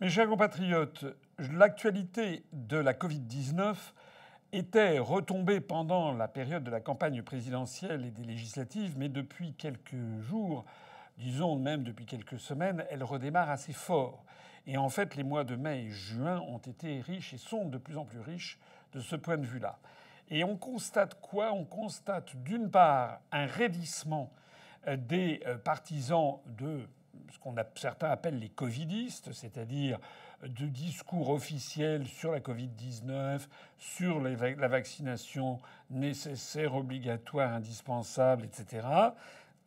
Mes chers compatriotes, l'actualité de la Covid-19 était retombée pendant la période de la campagne présidentielle et des législatives, mais depuis quelques jours, disons même depuis quelques semaines, elle redémarre assez fort. Et en fait, les mois de mai et juin ont été riches et sont de plus en plus riches de ce point de vue-là. Et on constate quoi On constate d'une part un raidissement euh, des euh, partisans de ce qu'on certains appellent les covidistes, c'est-à-dire du discours officiel sur la Covid-19, sur la vaccination nécessaire, obligatoire, indispensable, etc.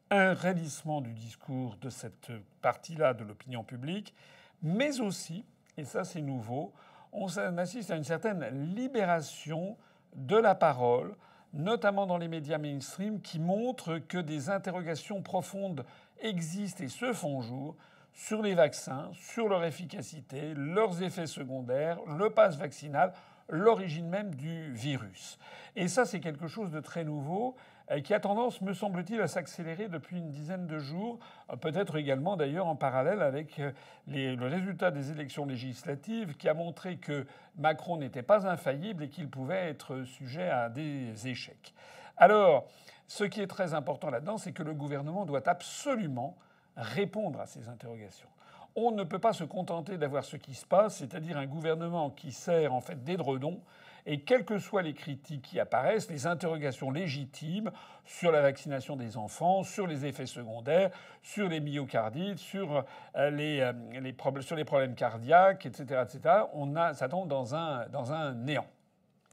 Un raidissement du discours de cette partie-là de l'opinion publique, mais aussi, et ça c'est nouveau, on assiste à une certaine libération de la parole, notamment dans les médias mainstream, qui montrent que des interrogations profondes existent et se font jour sur les vaccins, sur leur efficacité, leurs effets secondaires, le passe vaccinal, l'origine même du virus. Et ça, c'est quelque chose de très nouveau euh, qui a tendance, me semble-t-il, à s'accélérer depuis une dizaine de jours, euh, peut-être également d'ailleurs en parallèle avec euh, le résultat des élections législatives qui a montré que Macron n'était pas infaillible et qu'il pouvait être sujet à des échecs. Alors, ce qui est très important là-dedans, c'est que le gouvernement doit absolument répondre à ces interrogations. On ne peut pas se contenter d'avoir ce qui se passe, c'est-à-dire un gouvernement qui sert en fait d'édredon et quelles que soient les critiques qui apparaissent, les interrogations légitimes sur la vaccination des enfants, sur les effets secondaires, sur les myocardites, sur euh, les, euh, les, sur les problèmes cardiaques, etc., etc., on a, ça tombe dans un, dans un néant.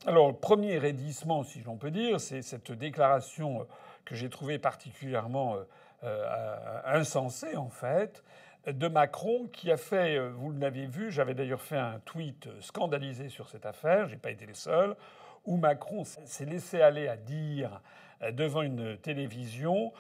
Alors, le premier raidissement, si l'on peut dire, c'est cette déclaration euh, que j'ai trouvée particulièrement euh, euh, insensée, en fait, de Macron qui a fait, vous l'avez vu, j'avais d'ailleurs fait un tweet scandalisé sur cette affaire, j'ai pas été le seul, où Macron s'est laissé aller à dire devant une télévision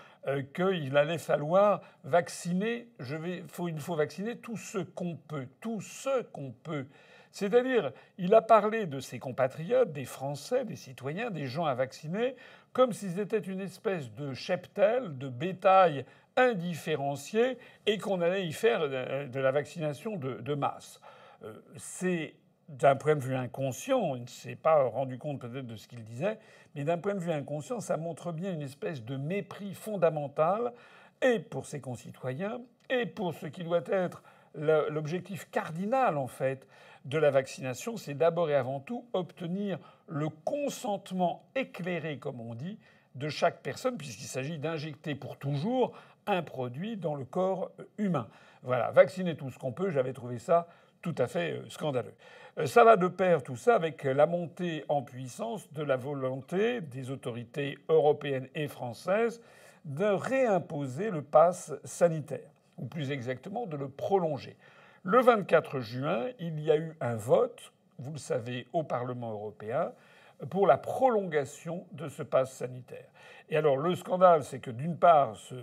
qu'il allait falloir vacciner, il faut vacciner tout ce qu'on peut, tout ce qu'on peut. C'est-à-dire, il a parlé de ses compatriotes, des Français, des citoyens, des gens à vacciner, comme s'ils étaient une espèce de cheptel, de bétail indifférencié, et qu'on allait y faire euh, de la vaccination de, masse. Euh, c'est d'un point de vue inconscient, il ne s'est pas rendu compte peut-être de ce qu'il disait, mais d'un point de vue inconscient, ça montre bien une espèce de mépris fondamental et pour ses concitoyens et pour ce qui doit être l'objectif cardinal en fait de la vaccination, c'est d'abord et avant tout obtenir le consentement éclairé, comme on dit, de chaque personne, puisqu'il s'agit d'injecter pour toujours un produit dans le corps humain. Voilà, vacciner tout ce qu'on peut, j'avais trouvé ça tout à fait euh, scandaleux. Euh, ça va de pair tout ça avec la montée en puissance de la volonté des autorités européennes et françaises de réimposer le pass sanitaire, ou plus exactement de le prolonger. Le 24 juin, il y a eu un vote, vous le savez, au Parlement européen pour la prolongation de ce passe sanitaire. Et alors le scandale, c'est que d'une part, ce,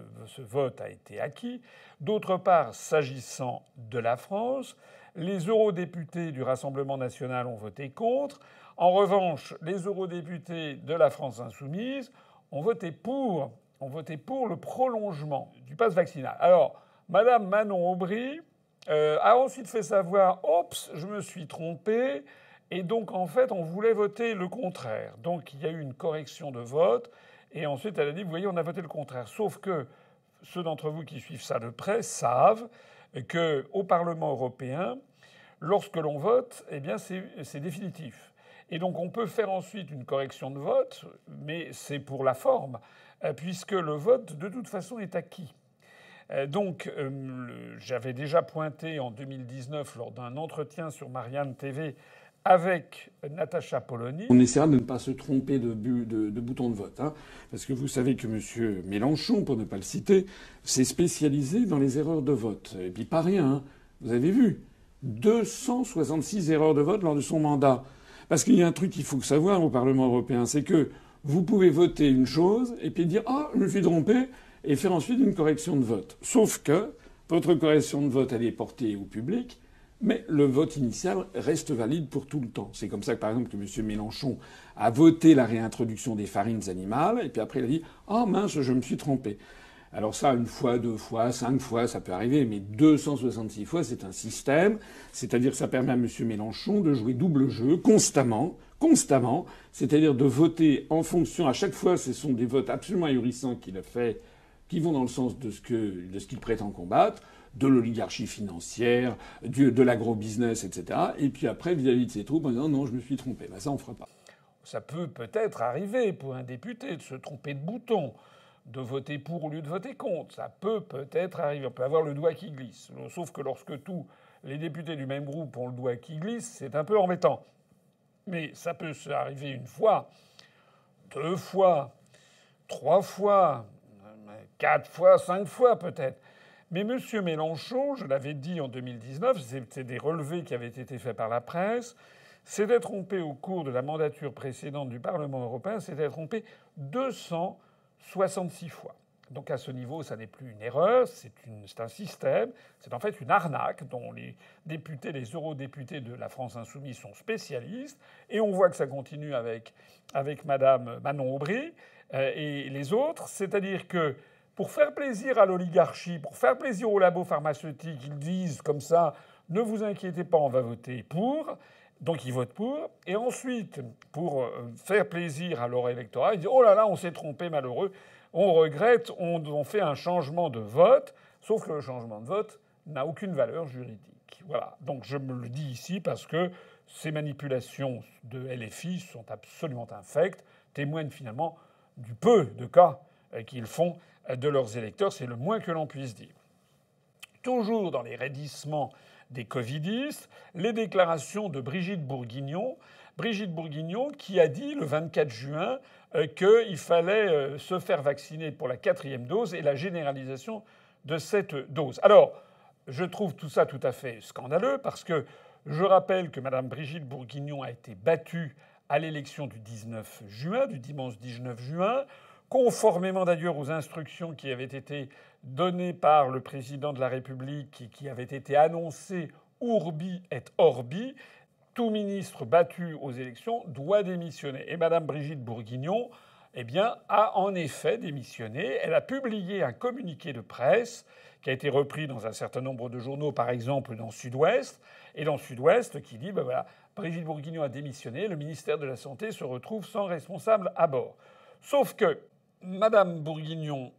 vote a été acquis, d'autre part, s'agissant de la France, les eurodéputés du Rassemblement national ont voté contre. En revanche, les eurodéputés de la France insoumise ont voté pour, ont voté pour le prolongement du pass vaccinal. Alors, Madame Manon Aubry, euh, a ensuite fait savoir Oups, je me suis trompé. Et donc, en fait, on voulait voter le contraire. Donc, il y a eu une correction de vote. Et ensuite, elle a dit Vous voyez, on a voté le contraire. Sauf que ceux d'entre vous qui suivent ça de près savent qu'au Parlement européen, lorsque l'on vote, eh bien, c'est définitif. Et donc, on peut faire ensuite une correction de vote, mais c'est pour la forme, euh, puisque le vote, de toute façon, est acquis. Euh, donc, euh, j'avais déjà pointé en 2019 lors d'un entretien sur Marianne TV avec Natacha Polony. On essaiera de ne pas se tromper de, de, bouton de vote, hein, parce que vous savez que M. Mélenchon, pour ne pas le citer, s'est spécialisé dans les erreurs de vote. Et puis pas rien, hein. vous avez vu, 266 erreurs de vote lors de son mandat. Parce qu'il y a un truc qu'il faut savoir au Parlement européen, c'est que vous pouvez voter une chose et puis dire ah je me suis trompé, et faire ensuite une correction de vote. Sauf que votre correction de vote, elle est portée au public, mais le vote initial reste valide pour tout le temps. C'est comme ça que, par exemple, que M. Mélenchon a voté la réintroduction des farines animales, et puis après il a dit Ah oh, mince, je me suis trompé. Alors ça, une fois, deux fois, cinq fois, ça peut arriver, mais 266 fois, c'est un système. C'est-à-dire que ça permet à M. Mélenchon de jouer double jeu constamment, constamment, c'est-à-dire de voter en fonction, à chaque fois, ce sont des votes absolument ahurissants qu'il a fait qui vont dans le sens de ce qu'il prétend combattre, de l'oligarchie financière, de l'agro-business, etc. Et puis après, vis-à-vis de ces troupes, en disant non, je me suis trompé. Ben, ça, on fera pas. Ça peut peut-être arriver pour un député de se tromper de bouton, de voter pour au lieu de voter contre. Ça peut peut-être arriver. On peut avoir le doigt qui glisse. Sauf que lorsque tous les députés du même groupe ont le doigt qui glisse, c'est un peu embêtant. Mais ça peut se arriver une fois, deux fois, trois fois, quatre fois, cinq fois peut-être. Mais M. Mélenchon, je l'avais dit en 2019, c'était des relevés qui avaient été faits par la presse, s'était trompé au cours de la mandature précédente du Parlement européen, s'était trompé 266 fois. Donc à ce niveau, ça n'est plus une erreur, c'est une... un système, c'est en fait une arnaque dont les députés, les eurodéputés de la France insoumise sont spécialistes. Et on voit que ça continue avec, avec Madame Manon Aubry euh, et les autres. C'est-à-dire que pour faire plaisir à l'oligarchie, pour faire plaisir aux labos pharmaceutiques, ils disent comme ça ne vous inquiétez pas, on va voter pour. Donc ils votent pour. Et ensuite, pour euh, faire plaisir à leur électorat, ils disent oh là là, on s'est trompé, malheureux, on regrette, on, fait un changement de vote. Sauf que le changement de vote n'a aucune valeur juridique. Voilà. Donc je me le dis ici parce que ces manipulations de LFI sont absolument infectes, témoignent finalement du peu de cas euh, qu'ils font de leurs électeurs, c'est le moins que l'on puisse dire. Toujours dans les raidissements des Covidistes, les déclarations de Brigitte Bourguignon, Brigitte Bourguignon qui a dit le 24 juin euh, qu'il fallait euh, se faire vacciner pour la quatrième dose et la généralisation de cette dose. Alors, je trouve tout ça tout à fait scandaleux parce que je rappelle que Mme Brigitte Bourguignon a été battue à l'élection du 19 juin, du dimanche 19 juin conformément d'ailleurs aux instructions qui avaient été données par le président de la République et qui avaient été annoncées urbi et orbi, tout ministre battu aux élections doit démissionner. Et Madame Brigitte Bourguignon, eh bien, a en effet démissionné. Elle a publié un communiqué de presse qui a été repris dans un certain nombre de journaux, par exemple dans Sud-Ouest, et dans Sud-Ouest qui dit ben voilà, Brigitte Bourguignon a démissionné, le ministère de la Santé se retrouve sans responsable à bord. Sauf que Madame Bourguignon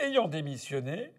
ayant démissionné,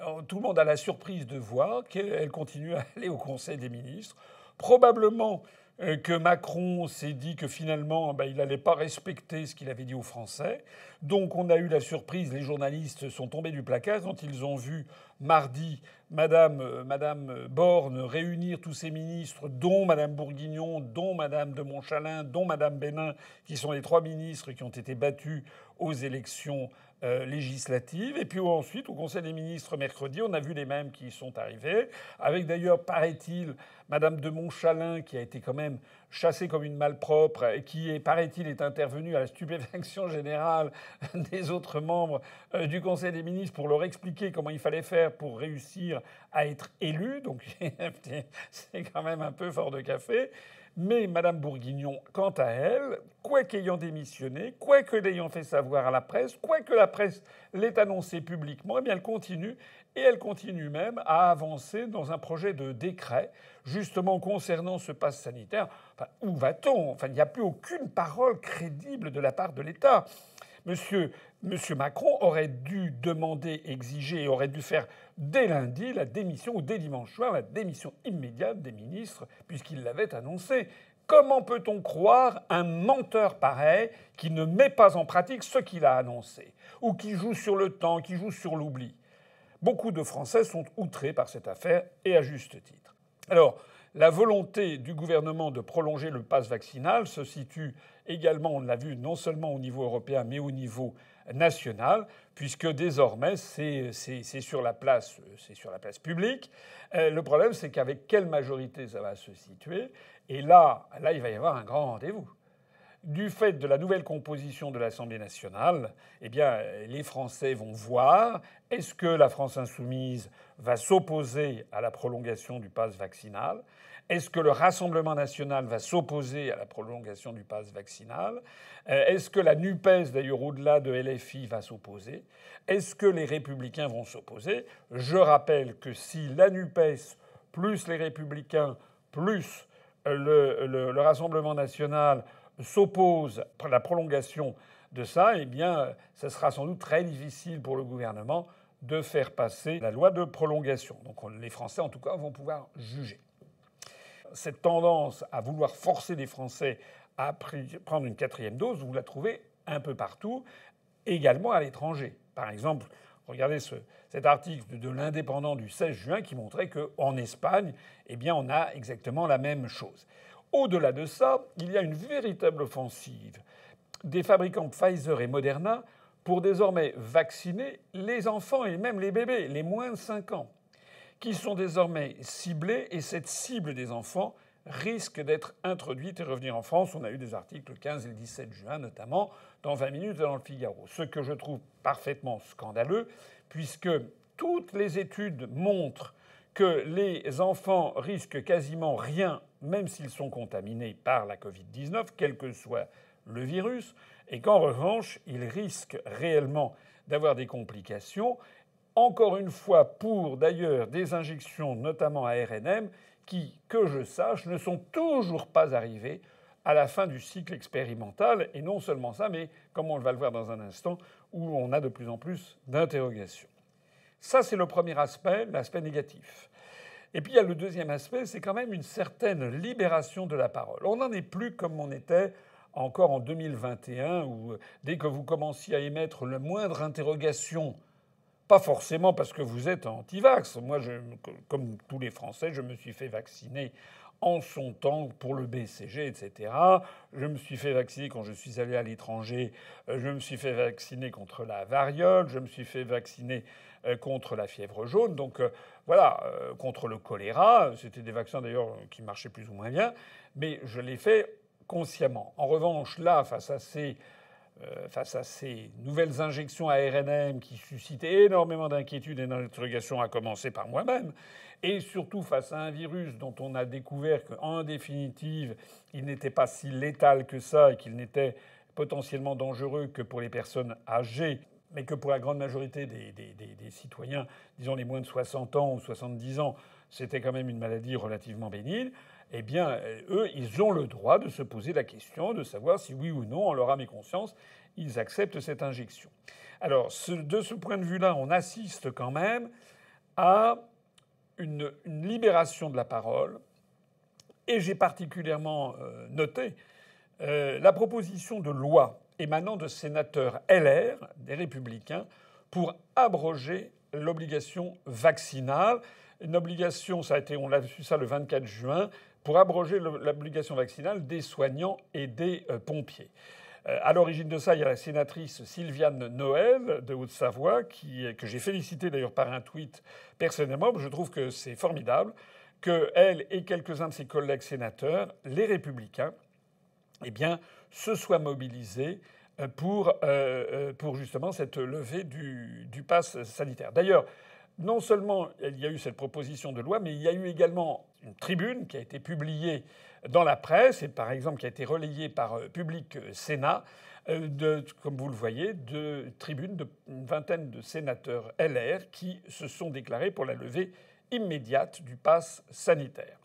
euh, tout le monde a la surprise de voir qu'elle continue à aller au Conseil des ministres. Probablement euh, que Macron s'est dit que finalement, ben, il n'allait pas respecter ce qu'il avait dit aux Français. Donc on a eu la surprise, les journalistes sont tombés du placard dont ils ont vu mardi Madame, euh, Madame Borne réunir tous ces ministres, dont Madame Bourguignon, dont Madame de Montchalin, dont Madame Bénin, qui sont les trois ministres qui ont été battus aux élections euh, législatives. Et puis ensuite, au Conseil des ministres, mercredi, on a vu les mêmes qui sont arrivés, avec d'ailleurs, paraît-il, Madame de Montchalin, qui a été quand même chassé comme une malpropre, et qui, paraît-il, est intervenu à la stupéfaction générale des autres membres euh, du Conseil des ministres pour leur expliquer comment il fallait faire pour réussir à être élu. Donc c'est quand même un peu fort de café. Mais Madame Bourguignon, quant à elle, quoique ayant démissionné, quoique l'ayant fait savoir à la presse, quoique la presse l'ait annoncé publiquement, eh bien elle continue et elle continue même à avancer dans un projet de décret justement concernant ce passe sanitaire. Enfin, où va-t-on Enfin, il n'y a plus aucune parole crédible de la part de l'État. Monsieur, Monsieur Macron aurait dû demander, exiger et aurait dû faire dès lundi la démission, ou dès dimanche soir, la démission immédiate des ministres, puisqu'il l'avait annoncé. Comment peut-on croire un menteur pareil qui ne met pas en pratique ce qu'il a annoncé, ou qui joue sur le temps, qui joue sur l'oubli Beaucoup de Français sont outrés par cette affaire, et à juste titre. Alors, la volonté du gouvernement de prolonger le pass vaccinal se situe également, on l'a vu, non seulement au niveau européen, mais au niveau nationale, puisque désormais c'est sur, la place, sur la place publique. Euh, le problème, c'est qu'avec quelle majorité ça va se situer. Et là, là, il va y avoir un grand rendez-vous du fait de la nouvelle composition de l'Assemblée nationale, eh bien, les Français vont voir est-ce que la France insoumise va s'opposer à la prolongation du passe vaccinal est-ce que le Rassemblement national va s'opposer à la prolongation du pass vaccinal euh, Est-ce que la NUPES, d'ailleurs au-delà de LFI, va s'opposer Est-ce que les républicains vont s'opposer Je rappelle que si la NUPES, plus les républicains, plus euh, le, le Rassemblement national s'oppose à la prolongation de ça, eh bien, ça sera sans doute très difficile pour le gouvernement de faire passer la loi de prolongation. Donc les Français, en tout cas, vont pouvoir juger cette tendance à vouloir forcer les Français à prendre une quatrième dose, vous la trouvez un peu partout, également à l'étranger. Par exemple, regardez cet article de l'Indépendant du 16 juin qui montrait qu'en Espagne, eh bien, on a exactement la même chose. Au-delà de ça, il y a une véritable offensive des fabricants Pfizer et Moderna pour désormais vacciner les enfants et même les bébés, les moins de 5 ans qui sont désormais ciblés et cette cible des enfants risque d'être introduite et revenir en France. On a eu des articles le 15 et le 17 juin notamment dans 20 minutes dans le Figaro. Ce que je trouve parfaitement scandaleux puisque toutes les études montrent que les enfants risquent quasiment rien même s'ils sont contaminés par la Covid-19, quel que soit le virus, et qu'en revanche, ils risquent réellement d'avoir des complications encore une fois pour d'ailleurs des injections, notamment à RNM, qui, que je sache, ne sont toujours pas arrivées à la fin du cycle expérimental. Et non seulement ça, mais comme on va le voir dans un instant, où on a de plus en plus d'interrogations. Ça, c'est le premier aspect, l'aspect négatif. Et puis il y a le deuxième aspect, c'est quand même une certaine libération de la parole. On n'en est plus comme on était encore en 2021, où euh, dès que vous commenciez à émettre la moindre interrogation pas forcément parce que vous êtes anti-vax. Moi, je, comme tous les Français, je me suis fait vacciner en son temps pour le BCG, etc. Je me suis fait vacciner quand je suis allé à l'étranger. Euh, je me suis fait vacciner contre la variole. Je me suis fait vacciner euh, contre la fièvre jaune. Donc euh, voilà, contre le choléra. C'était des vaccins d'ailleurs qui marchaient plus ou moins bien. Mais je l'ai fait consciemment. En revanche, là, face à ces euh, face à ces nouvelles injections à RNM qui suscitaient énormément d'inquiétudes et d'interrogations, à commencer par moi-même, et surtout face à un virus dont on a découvert qu'en définitive, il n'était pas si létal que ça et qu'il n'était potentiellement dangereux que pour les personnes âgées, mais que pour la grande majorité des, des citoyens, disons les moins de 60 ans ou 70 ans, c'était quand même une maladie relativement bénigne eh bien, euh, eux, ils ont le droit de se poser la question de savoir si oui ou non, en leur âme et conscience, ils acceptent cette injection. Alors, de ce point de vue-là, on assiste quand même à une, libération de la parole. Et j'ai particulièrement euh, noté euh, la proposition de loi émanant de sénateurs LR, des républicains, pour abroger l'obligation vaccinale. Une obligation, ça a été, on l'a vu ça le 24 juin, pour abroger l'obligation vaccinale des soignants et des euh, pompiers. Euh, à l'origine de ça, il y a la sénatrice Sylviane Noël de Haute-Savoie, que j'ai félicitée d'ailleurs par un tweet personnellement. Je trouve que c'est formidable qu'elle et quelques-uns de ses collègues sénateurs, les Républicains, eh bien, se soient mobilisés euh, pour, pour justement cette levée du, du pass sanitaire. D'ailleurs, non seulement il y a eu cette proposition de loi, mais il y a eu également une tribune qui a été publiée dans la presse et par exemple qui a été relayée par euh, Public euh, Sénat, euh, comme vous le voyez, de tribunes d'une vingtaine de sénateurs LR qui se sont déclarés pour la levée immédiate du pass sanitaire.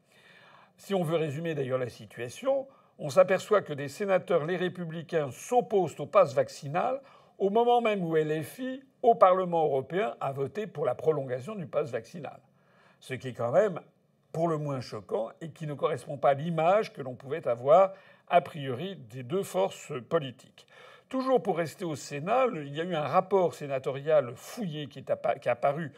Si on veut résumer d'ailleurs la situation, on s'aperçoit que des sénateurs les républicains s'opposent au pass vaccinal au moment même où LFI, au Parlement européen, a voté pour la prolongation du passe vaccinal. Ce qui est quand même pour le moins choquant et qui ne correspond pas à l'image que l'on pouvait avoir a priori des deux forces politiques. Toujours pour rester au Sénat, il y a eu un rapport sénatorial fouillé qui est, apparu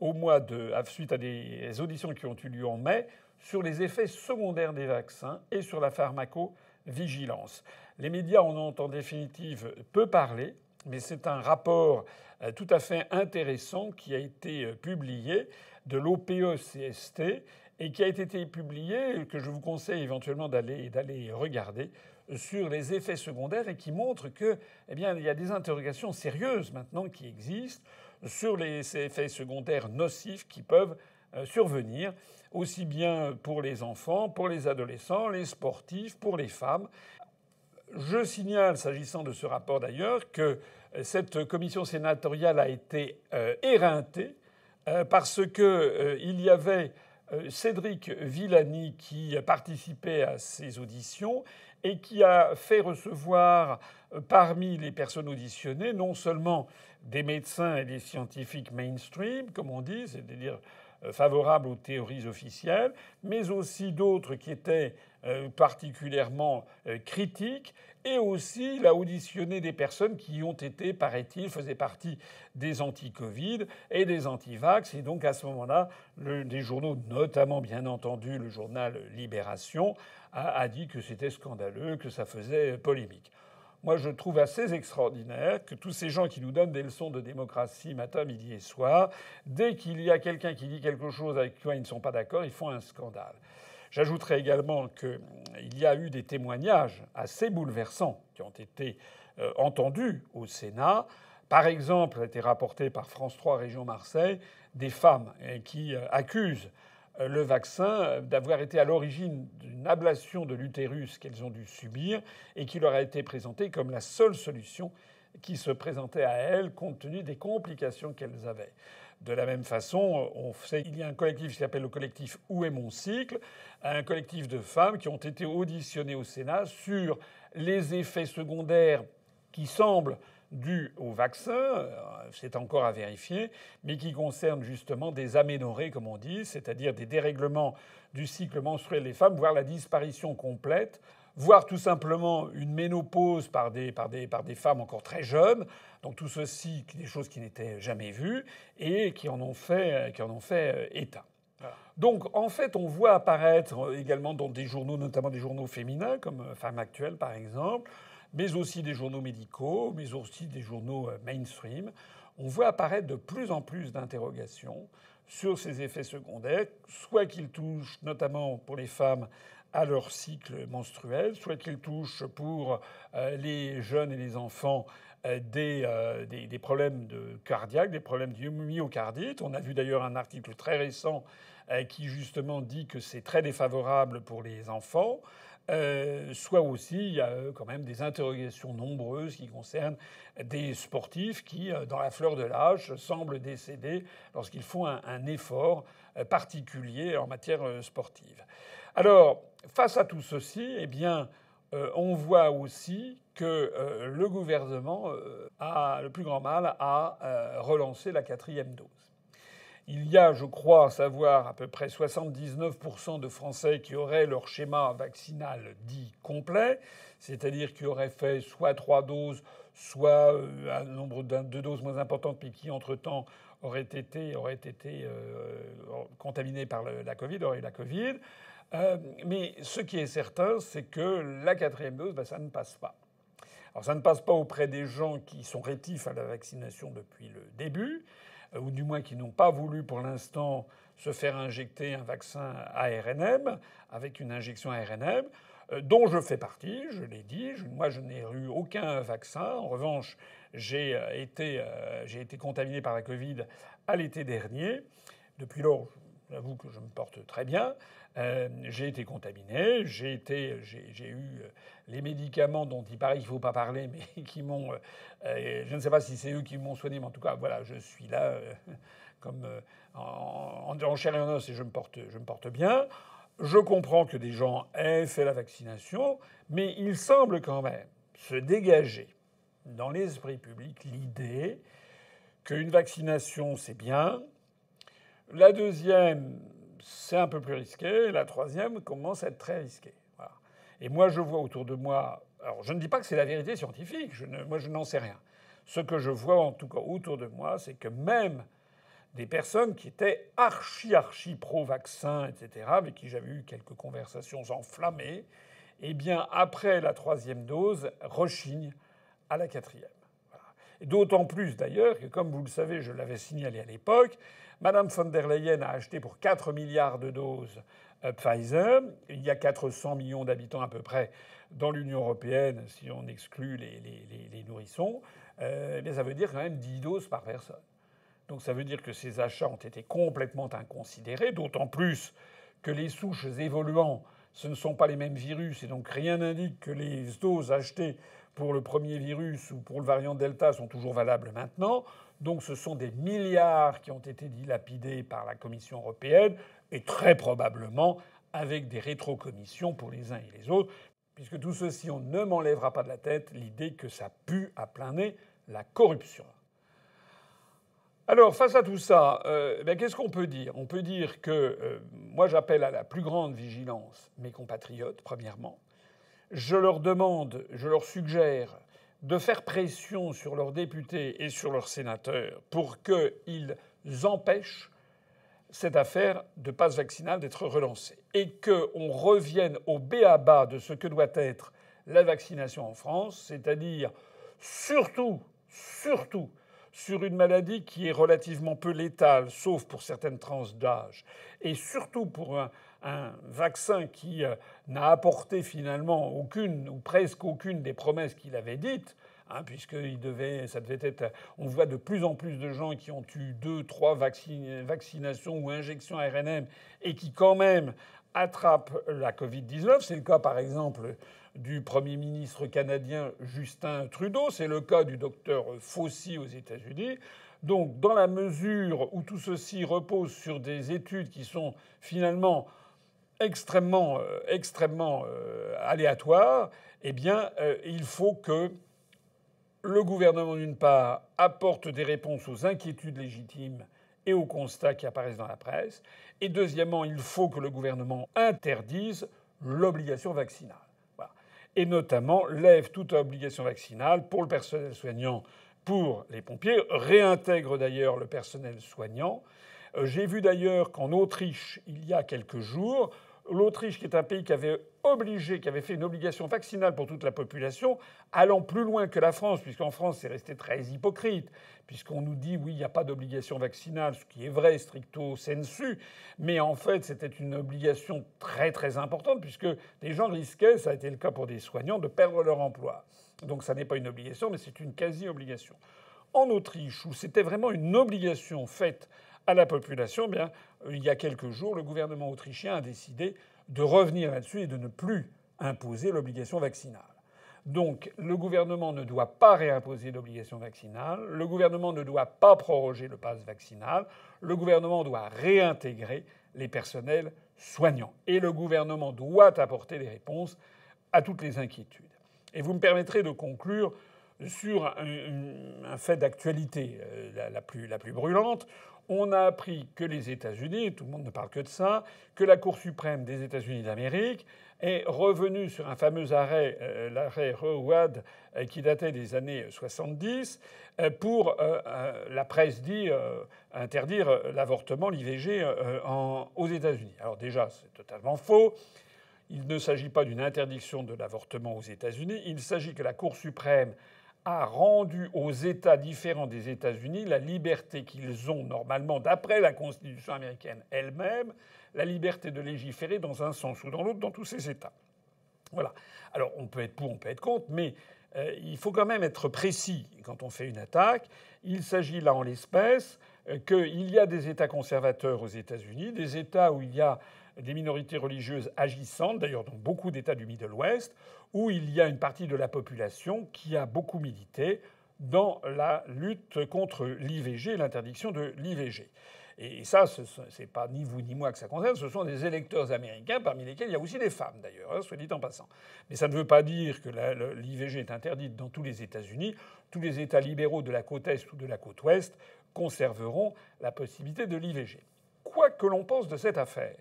au mois de suite à des auditions qui ont eu lieu en mai sur les effets secondaires des vaccins et sur la pharmacovigilance. Les médias en ont en définitive peu parlé, mais c'est un rapport euh, tout à fait intéressant qui a été euh, publié de l'OPECST, et qui a été publié, que je vous conseille éventuellement d'aller regarder, euh, sur les effets secondaires et qui montre que, eh bien, il y a des interrogations sérieuses maintenant qui existent sur les effets secondaires nocifs qui peuvent survenir, aussi bien pour les enfants, pour les adolescents, les sportifs, pour les femmes. Je signale, s'agissant de ce rapport d'ailleurs, que cette commission sénatoriale a été euh, éreintée euh, parce que euh, il y avait Cédric Villani qui participait à ces auditions et qui a fait recevoir parmi les personnes auditionnées non seulement des médecins et des scientifiques mainstream, comme on dit, c'est-à-dire favorables aux théories officielles, mais aussi d'autres qui étaient euh, particulièrement euh, critique. et aussi il a auditionné des personnes qui ont été, paraît-il, faisaient partie des anti-Covid et des anti-vax. Et donc à ce moment-là, des journaux, notamment bien entendu le journal Libération, a, a dit que c'était scandaleux, que ça faisait polémique. Moi, je trouve assez extraordinaire que tous ces gens qui nous donnent des leçons de démocratie matin, midi et soir, dès qu'il y a quelqu'un qui dit quelque chose avec quoi ils ne sont pas d'accord, ils font un scandale. J'ajouterai également qu'il euh, y a eu des témoignages assez bouleversants qui ont été euh, entendus au Sénat. Par exemple, a été rapporté par France 3 Région Marseille, des femmes euh, qui accusent le vaccin d'avoir été à l'origine d'une ablation de l'utérus qu'elles ont dû subir et qui leur a été présentée comme la seule solution qui se présentait à elles compte tenu des complications qu'elles avaient. De la même façon, il y a un collectif qui s'appelle le collectif Où est mon cycle un collectif de femmes qui ont été auditionnées au Sénat sur les effets secondaires qui semblent dus au vaccin, euh, c'est encore à vérifier, mais qui concernent justement des aménorrhées, comme on dit, c'est-à-dire des dérèglements du cycle menstruel des femmes, voire la disparition complète voire tout simplement une ménopause par des, par des, par des femmes encore très jeunes. Donc tout ceci, des choses qui n'étaient jamais vues et qui en ont fait, euh, qui en ont fait euh, état. Donc en fait, on voit apparaître euh, également dans des journaux, notamment des journaux féminins comme Femme Actuelles par exemple, mais aussi des journaux médicaux, mais aussi des journaux mainstream, on voit apparaître de plus en plus d'interrogations sur ces effets secondaires, soit qu'ils touchent notamment pour les femmes à leur cycle menstruel, soit qu'ils touchent pour euh, les jeunes et les enfants euh, euh, des, des, problèmes de cardiaques, des problèmes de myocardite. On a vu d'ailleurs un article très récent qui justement dit que c'est très défavorable pour les enfants. soit aussi, il y a quand même des interrogations nombreuses qui concernent des sportifs qui, dans la fleur de l'âge, semblent décéder lorsqu'ils font un effort particulier en matière sportive. Alors, face à tout ceci, eh bien, euh, on voit aussi que euh, le gouvernement euh, a le plus grand mal à relancer la quatrième dose. Il y a, je crois, savoir à peu près 79% de Français qui auraient leur schéma vaccinal dit complet, c'est-à-dire qui auraient fait soit trois doses, soit un nombre de doses moins importantes, mais qui, entre-temps, auraient été, auraient été contaminés par la Covid, auraient eu la Covid. Euh, mais ce qui est certain, c'est que la quatrième dose, ben, ça ne passe pas. Alors ça ne passe pas auprès des gens qui sont rétifs à la vaccination depuis le début, euh, ou du moins qui n'ont pas voulu pour l'instant se faire injecter un vaccin ARNm avec une injection ARNm, euh, dont je fais partie, je l'ai dit, moi je n'ai eu aucun vaccin. En revanche, j'ai été, été, contaminé par la Covid à l'été dernier. Depuis lors, J'avoue que je me porte très bien. Euh, j'ai été contaminé, j'ai été, j'ai eu euh, les médicaments dont il paraît qu'il faut pas parler, mais qui m'ont, euh, je ne sais pas si c'est eux qui m'ont soigné, mais en tout cas voilà, je suis là comme en, en, chair et en os et je me porte, je me porte bien. Je comprends que des gens aient fait la vaccination, mais il semble quand même se dégager dans l'esprit public l'idée qu'une vaccination c'est bien, la deuxième, c'est un peu plus risqué. La troisième commence à être très risquée. Et moi, je vois autour de moi. Alors, je ne dis pas que c'est la vérité scientifique. Je Moi, je n'en sais rien. Ce que je vois, en tout cas, autour de moi, c'est que même des personnes qui étaient archi, archi pro-vaccin, etc., avec qui j'avais eu quelques conversations enflammées, eh bien, après la troisième dose, rechignent à la quatrième. Voilà. D'autant plus, d'ailleurs, que comme vous le savez, je l'avais signalé à l'époque, Madame von der Leyen a acheté pour 4 milliards de doses euh, Pfizer. Il y a 400 millions d'habitants à peu près dans l'Union européenne, si on exclut les, nourrissons. mais euh, eh ça veut dire quand même 10 doses par personne. Donc ça veut dire que ces achats ont été complètement inconsidérés, d'autant plus que les souches évoluant, ce ne sont pas les mêmes virus, et donc rien n'indique que les doses achetées pour le premier virus ou pour le variant Delta sont toujours valables maintenant. Donc ce sont des milliards qui ont été dilapidés par la Commission européenne et très probablement avec des rétrocommissions pour les uns et les autres, puisque tout ceci, on ne m'enlèvera pas de la tête l'idée que ça pue à plein nez la corruption. Alors face à tout ça, euh, eh qu'est-ce qu'on peut dire On peut dire que euh, moi j'appelle à la plus grande vigilance mes compatriotes, premièrement. Je leur demande, je leur suggère de faire pression sur leurs députés et sur leurs sénateurs pour qu'ils empêchent cette affaire de passe vaccinale d'être relancée et qu'on revienne au béaba de ce que doit être la vaccination en France, c'est-à-dire surtout, surtout sur une maladie qui est relativement peu létale, sauf pour certaines tranches d'âge, et surtout pour un, un vaccin qui euh, n'a apporté finalement aucune ou presque aucune des promesses qu'il avait dites. puisqu'on hein, puisque il devait, ça devait être, on voit de plus en plus de gens qui ont eu deux, trois vaccinations ou injections RNM et qui quand même attrapent la Covid-19. C'est le cas par exemple du Premier ministre canadien Justin Trudeau, c'est le cas du docteur Fauci aux États-Unis. Donc dans la mesure où tout ceci repose sur des études qui sont finalement extrêmement, euh, extrêmement euh, aléatoire, eh bien, euh, il faut que le gouvernement, d'une part, apporte des réponses aux inquiétudes légitimes et aux constats qui apparaissent dans la presse, et deuxièmement, il faut que le gouvernement interdise l'obligation vaccinale. Et notamment, lève toute obligation vaccinale pour le personnel soignant, pour les pompiers, réintègre d'ailleurs le personnel soignant, euh, j'ai vu d'ailleurs qu'en Autriche, il y a quelques jours, l'Autriche, qui est un pays qui avait obligé, qui avait fait une obligation vaccinale pour toute la population, allant plus loin que la France, puisqu'en France c'est resté très hypocrite, puisqu'on nous dit oui, il n'y a pas d'obligation vaccinale, ce qui est vrai stricto sensu, mais en fait c'était une obligation très très importante, puisque des gens risquaient, ça a été le cas pour des soignants, de perdre leur emploi. Donc ça n'est pas une obligation, mais c'est une quasi-obligation. En Autriche, où c'était vraiment une obligation faite à la population, eh bien, il y a quelques jours, le gouvernement autrichien a décidé de revenir là-dessus et de ne plus imposer l'obligation vaccinale. Donc le gouvernement ne doit pas réimposer l'obligation vaccinale, le gouvernement ne doit pas proroger le passe vaccinal, le gouvernement doit réintégrer les personnels soignants. Et le gouvernement doit apporter des réponses à toutes les inquiétudes. Et vous me permettrez de conclure sur un, fait d'actualité euh, la, la, plus, la plus brûlante. On a appris que les États-Unis, tout le monde ne parle que de ça, que la Cour suprême des États-Unis d'Amérique est revenue sur un fameux arrêt, euh, l'arrêt Roe euh, qui datait des années 70, pour la presse dit interdire l'avortement, l'IVG aux États-Unis. Alors déjà, c'est totalement faux. Il ne s'agit pas d'une interdiction de l'avortement aux États-Unis. Il s'agit que la Cour suprême a rendu aux États différents des États-Unis la liberté qu'ils ont normalement, d'après la Constitution américaine elle-même, la liberté de légiférer dans un sens ou dans l'autre dans tous ces États. Voilà. Alors on peut être pour, on peut être contre, mais euh, il faut quand même être précis quand on fait une attaque. Il s'agit là en l'espèce euh, qu'il y a des États conservateurs aux États-Unis, des États où il y a des minorités religieuses agissantes, d'ailleurs dans beaucoup d'États du Middle West, où il y a une partie de la population qui a beaucoup milité dans la lutte contre l'IVG, l'interdiction de l'IVG. Et ça, ce n'est pas ni vous ni moi que ça concerne, ce sont des électeurs américains, parmi lesquels il y a aussi des femmes d'ailleurs, hein, soit dit en passant. Mais ça ne veut pas dire que l'IVG est interdite dans tous les États-Unis. Tous les États libéraux de la côte Est ou de la côte Ouest conserveront la possibilité de l'IVG. Quoi que l'on pense de cette affaire,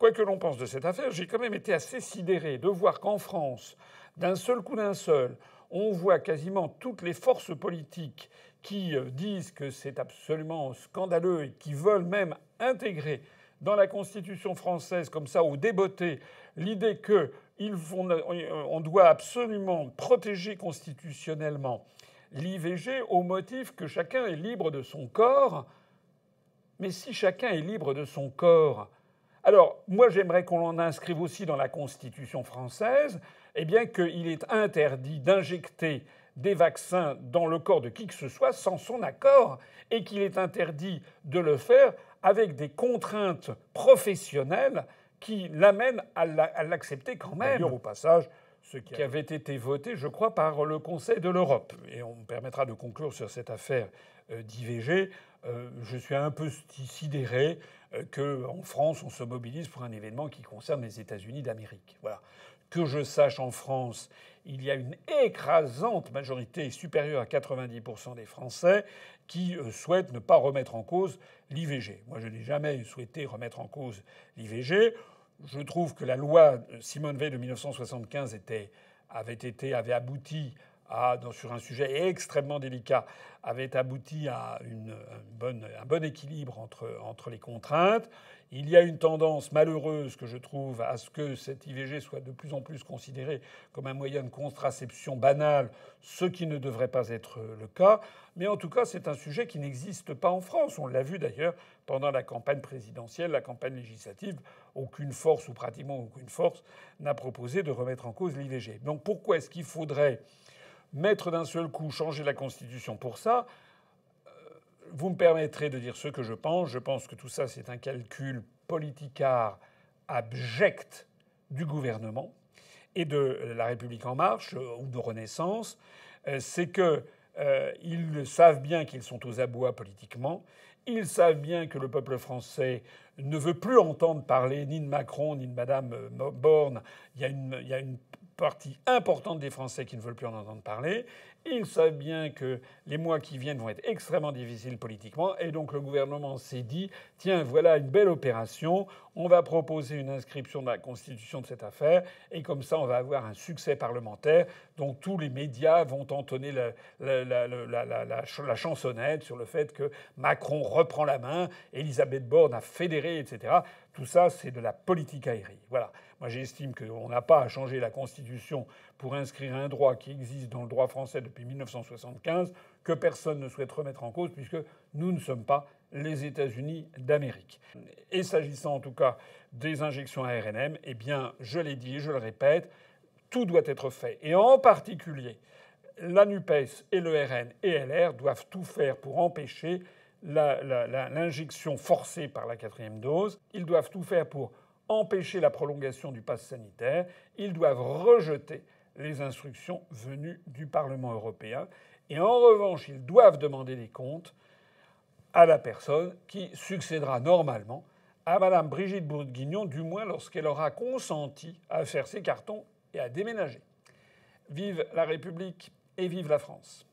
quoi que l'on pense de cette affaire, j'ai quand même été assez sidéré de voir qu'en France, d'un seul coup d'un seul, on voit quasiment toutes les forces politiques qui euh, disent que c'est absolument scandaleux et qui veulent même intégrer dans la Constitution française, comme ça, ou déboter l'idée que euh, on doit absolument protéger constitutionnellement l'IVG au motif que chacun est libre de son corps. Mais si chacun est libre de son corps, alors, moi, j'aimerais qu'on en inscrive aussi dans la Constitution française, eh bien, qu'il est interdit d'injecter des vaccins dans le corps de qui que ce soit sans son accord, et qu'il est interdit de le faire avec des contraintes professionnelles qui l'amènent à l'accepter quand même. au passage, ce qui avait été voté, je crois, par le Conseil de l'Europe. Et on me permettra de conclure sur cette affaire euh, d'IVG euh, je suis un peu sidéré euh, qu'en France, on se mobilise pour un événement qui concerne les États-Unis d'Amérique. Voilà. Que je sache, en France, il y a une écrasante majorité, supérieure à 90% des Français, qui euh, souhaitent ne pas remettre en cause l'IVG. Moi, je n'ai jamais souhaité remettre en cause l'IVG. Je trouve que la loi Simone Veil de 1975 avait, été, avait abouti sur un sujet extrêmement délicat avait abouti à un bon équilibre entre, les contraintes. Il y a une tendance malheureuse que je trouve à ce que cet IVG soit de plus en plus considéré comme un moyen de contraception banal, ce qui ne devrait pas être le cas. Mais en tout cas, c'est un sujet qui n'existe pas en France. On l'a vu d'ailleurs pendant la campagne présidentielle, la campagne législative. Aucune force, ou pratiquement aucune force, n'a proposé de remettre en cause l'IVG. Donc pourquoi est-ce qu'il faudrait mettre d'un seul coup, changer la Constitution pour ça, euh, vous me permettrez de dire ce que je pense. Je pense que tout ça, c'est un calcul politicard abject du gouvernement et de La République en marche euh, ou de Renaissance. Euh, c'est que savent bien qu'ils sont aux abois politiquement. Ils savent bien que le peuple français ne veut plus entendre parler ni de Macron ni de Madame Borne. Il une, il y a une partie importante des Français qui ne veulent plus en entendre parler. Ils savent bien que les mois qui viennent vont être extrêmement difficiles politiquement. Et donc le gouvernement s'est dit, tiens, voilà une belle opération. On va proposer une inscription dans la Constitution de cette affaire. Et comme ça, on va avoir un succès parlementaire. Donc tous les médias vont entonner la, chansonnette sur le fait que Macron reprend la main, Elisabeth Borne a fédéré, etc. Tout ça, c'est de la politique aérienne. Voilà. Moi, j'estime qu'on n'a pas à changer la Constitution pour inscrire un droit qui existe dans le droit français depuis 1975, que personne ne souhaite remettre en cause, puisque nous ne sommes pas les États-Unis d'Amérique. Et s'agissant en tout cas des injections à RNM, eh bien, je l'ai dit et je le répète, tout doit être fait. Et en particulier, la NUPES et le RN et LR doivent tout faire pour empêcher l'injection forcée par la quatrième dose. Ils doivent tout faire pour empêcher la prolongation du pass sanitaire. Ils doivent rejeter les instructions venues du Parlement européen. Et en revanche, ils doivent demander des comptes à la personne qui succédera normalement à Madame Brigitte Bourguignon, du moins lorsqu'elle aura consenti à faire ses cartons et à déménager. Vive la République et vive la France.